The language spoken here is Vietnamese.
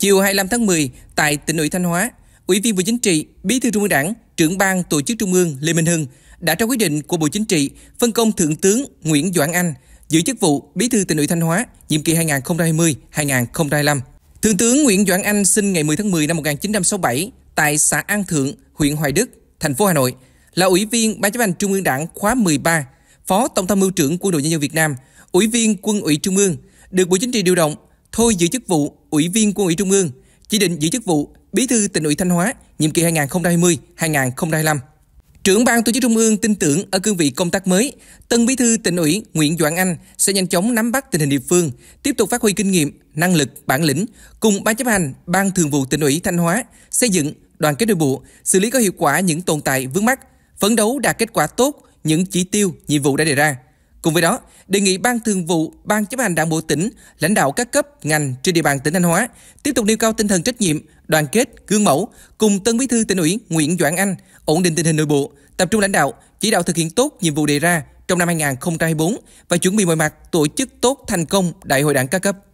Chiều 25 tháng 10, tại tỉnh ủy Thanh Hóa, Ủy viên Bộ Chính trị, Bí thư Trung ương Đảng, trưởng ban tổ chức Trung ương Lê Minh Hưng đã trao quyết định của Bộ Chính trị phân công Thượng tướng Nguyễn Doãn Anh giữ chức vụ Bí thư tỉnh ủy Thanh Hóa nhiệm kỳ 2020-2025. Thượng tướng Nguyễn Doãn Anh sinh ngày 10 tháng 10 năm 1967 tại xã An Thượng, huyện Hoài Đức, thành phố Hà Nội, là ủy viên Ban chấp hành Trung ương Đảng khóa 13, Phó Tổng tham mưu trưởng Quân đội Nhân dân Việt Nam, ủy viên Quân ủy Trung ương, được Bộ Chính trị điều động thôi giữ chức vụ Ủy viên Quân ủy Trung ương, chỉ định giữ chức vụ Bí thư tỉnh ủy Thanh Hóa nhiệm kỳ 2020-2025. Trưởng ban tổ chức Trung ương tin tưởng ở cương vị công tác mới, tân bí thư tỉnh ủy Nguyễn Doãn Anh sẽ nhanh chóng nắm bắt tình hình địa phương, tiếp tục phát huy kinh nghiệm, năng lực, bản lĩnh cùng ban chấp hành, ban thường vụ tỉnh ủy Thanh Hóa xây dựng đoàn kết nội bộ, xử lý có hiệu quả những tồn tại vướng mắc, phấn đấu đạt kết quả tốt những chỉ tiêu, nhiệm vụ đã đề ra. Cùng với đó, đề nghị Ban Thường vụ, Ban chấp hành Đảng bộ tỉnh, lãnh đạo các cấp, ngành trên địa bàn tỉnh Thanh Hóa tiếp tục nêu cao tinh thần trách nhiệm, đoàn kết, gương mẫu cùng Tân Bí thư tỉnh ủy Nguyễn Doãn Anh ổn định tình hình nội bộ, tập trung lãnh đạo, chỉ đạo thực hiện tốt nhiệm vụ đề ra trong năm 2024 và chuẩn bị mọi mặt tổ chức tốt thành công Đại hội Đảng các cấp.